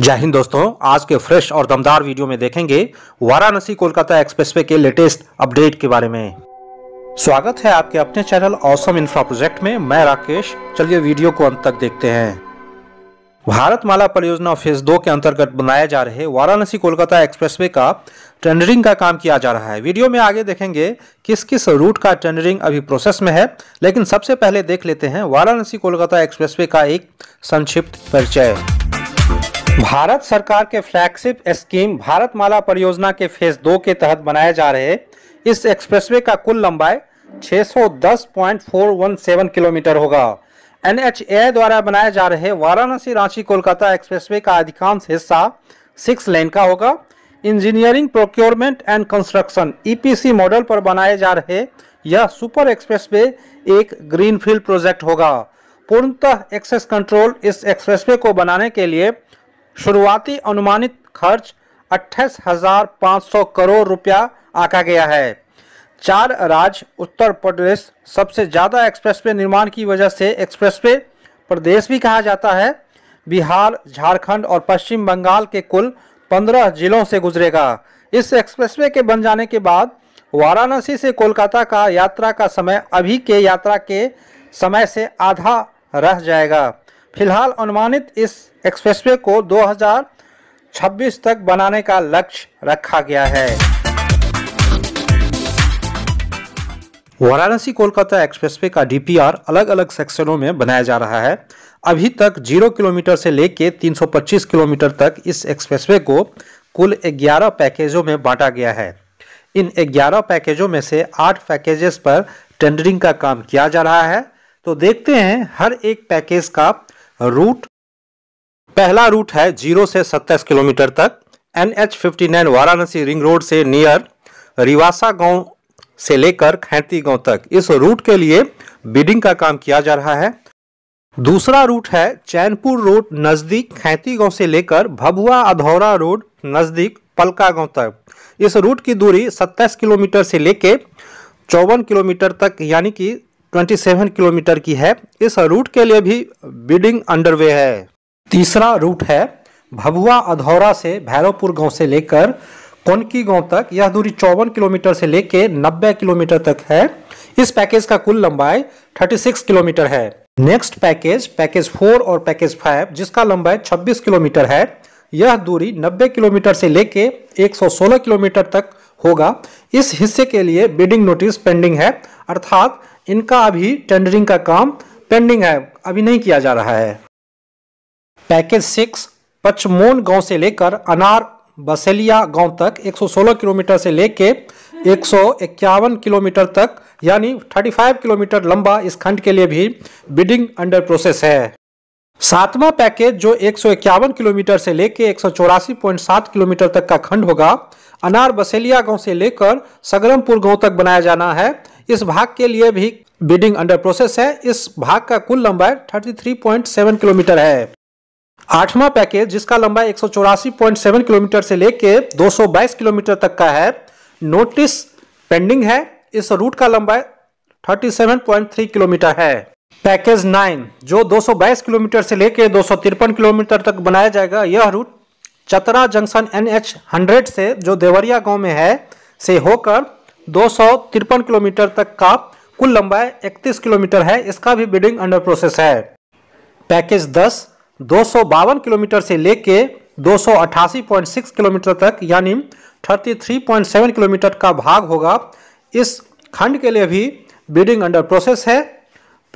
जय हिंद दोस्तों आज के फ्रेश और दमदार वीडियो में देखेंगे वाराणसी कोलकाता एक्सप्रेसवे के लेटेस्ट अपडेट के बारे में स्वागत है आपके अपने चैनल औसम इंफ्रा प्रोजेक्ट में मैं राकेश चलिए वीडियो को अंत तक देखते हैं भारत माला परियोजना फेज दो के अंतर्गत बनाए जा रहे वाराणसी कोलकाता एक्सप्रेसवे का टेंडरिंग का काम किया जा रहा है वीडियो में आगे देखेंगे किस किस रूट का टेंडरिंग अभी प्रोसेस में है लेकिन सबसे पहले देख लेते हैं वाराणसी कोलकाता एक्सप्रेसवे का एक संक्षिप्त परिचय भारत सरकार के फ्लैगशिप स्कीम भारत माला परियोजना के फेज दो के तहत बनाए जा रहे इस एक्सप्रेसवे का कुल लंबाई 610.417 किलोमीटर होगा एन द्वारा बनाए जा रहे वाराणसी रांची कोलकाता एक्सप्रेसवे का अधिकांश हिस्सा सिक्स लेन का होगा engineering procurement and construction EPC model पर बनाए जा रहे यह सुपर एक्सप्रेसवे एक ग्रीनफील्ड प्रोजेक्ट होगा पूर्णतः एक्सेस कंट्रोल इस एक्सप्रेसवे को बनाने के लिए शुरुआती अनुमानित खर्च अट्ठाईस हजार पाँच सौ करोड़ रुपया आका गया है चार राज्य उत्तर प्रदेश सबसे ज़्यादा एक्सप्रेसवे निर्माण की वजह से एक्सप्रेसवे प्रदेश भी कहा जाता है बिहार झारखंड और पश्चिम बंगाल के कुल पंद्रह जिलों से गुजरेगा इस एक्सप्रेसवे के बन जाने के बाद वाराणसी से कोलकाता का यात्रा का समय अभी के यात्रा के समय से आधा रह जाएगा फिलहाल अनुमानित इस एक्सप्रेसवे को 2026 तक बनाने का लक्ष्य रखा गया है वाराणसी कोलकाता एक्सप्रेसवे का डीपीआर अलग अलग सेक्शनों में बनाया जा रहा है अभी तक जीरो किलोमीटर से लेकर 325 किलोमीटर तक इस एक्सप्रेसवे को कुल 11 पैकेजों में बांटा गया है इन 11 पैकेजों में से 8 पैकेजेस पर टेंडरिंग का काम किया जा रहा है तो देखते हैं हर एक पैकेज का रूट पहला रूट है जीरो से सत्ताईस किलोमीटर तक N H fifty nine Varanasi ring road से नियर रिवासा गांव से लेकर खैती गांव तक इस रूट के लिए बिडिंग का काम किया जा रहा है दूसरा रूट है चैनपुर रोड नज़दीक खैती गांव से लेकर भभुआ अधौरा रोड नज़दीक पलका गांव तक इस रूट की दूरी 27 किलोमीटर से लेकर चौवन किलोमीटर तक यानी कि 27 किलोमीटर की है इस रूट के लिए भी बिडिंग अंडरवे है तीसरा रूट है भभुआ अधौरा से भैरवपुर गांव से लेकर कोनकी गांव तक यह दूरी चौवन किलोमीटर से लेकर नब्बे किलोमीटर तक है इस पैकेज का कुल लंबाई 36 किलोमीटर है नेक्स्ट पैकेज पैकेज फोर और पैकेज फाइव जिसका लंबाई 26 किलोमीटर है यह दूरी 90 किलोमीटर से लेके 116 किलोमीटर तक होगा इस हिस्से के लिए बिडिंग नोटिस पेंडिंग है अर्थात इनका अभी टेंडरिंग का काम पेंडिंग है अभी नहीं किया जा रहा है पैकेज सिक्स पचमोन गांव से लेकर अनार बसेलिया गांव तक 116 किलोमीटर से लेकर एक किलोमीटर तक यानी 35 किलोमीटर लंबा इस खंड के लिए भी बिडिंग अंडर प्रोसेस है सातवां पैकेज जो एक किलोमीटर से लेकर एक किलोमीटर तक का खंड होगा अनार बसेलिया गांव से लेकर सगरमपुर गांव तक बनाया जाना है इस भाग के लिए भी बिडिंग अंडर प्रोसेस है इस भाग का कुल लंबाई 33.7 किलोमीटर है आठवां पैकेज जिसका लंबाई 184.7 किलोमीटर से लेके 222 किलोमीटर तक का है नोटिस पेंडिंग है इस रूट का लंबाई 37.3 किलोमीटर है पैकेज नाइन जो 222 किलोमीटर से लेकर दो किलोमीटर तक बनाया जाएगा यह route Chatra junction N H hundred से जो देवरिया गांव में है से होकर दो किलोमीटर तक का कुल लंबाई 31 किलोमीटर है इसका भी बिडिंग अंडर प्रोसेस है पैकेज 10 दो किलोमीटर से लेके 288.6 किलोमीटर तक यानी 33.7 किलोमीटर का भाग होगा इस खंड के लिए भी बिडिंग अंडर प्रोसेस है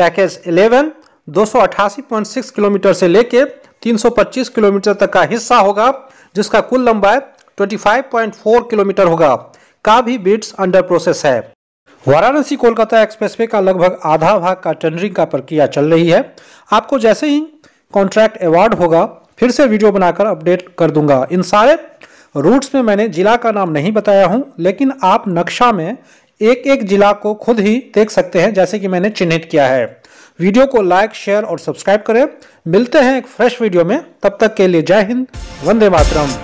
पैकेज 11 288.6 किलोमीटर से लेके 325 किलोमीटर तक का हिस्सा होगा जिसका कुल लंबाई 25.4 किलोमीटर होगा का भी बिट्स अंडर प्रोसेस है वाराणसी कोलकाता एक्सप्रेसवे का लगभग आधा भाग का टेंडरिंग का प्रक्रिया चल रही है आपको जैसे ही कॉन्ट्रैक्ट अवार्ड होगा फिर से वीडियो बनाकर अपडेट कर दूंगा इन सारे रूट्स में मैंने जिला का नाम नहीं बताया हूं लेकिन आप नक्शा में एक एक जिला को खुद ही देख सकते हैं जैसे कि मैंने चिन्हित किया है वीडियो को लाइक शेयर और सब्सक्राइब करें मिलते हैं एक फ्रेश वीडियो में तब तक के लिए जय हिंद वंदे मातरम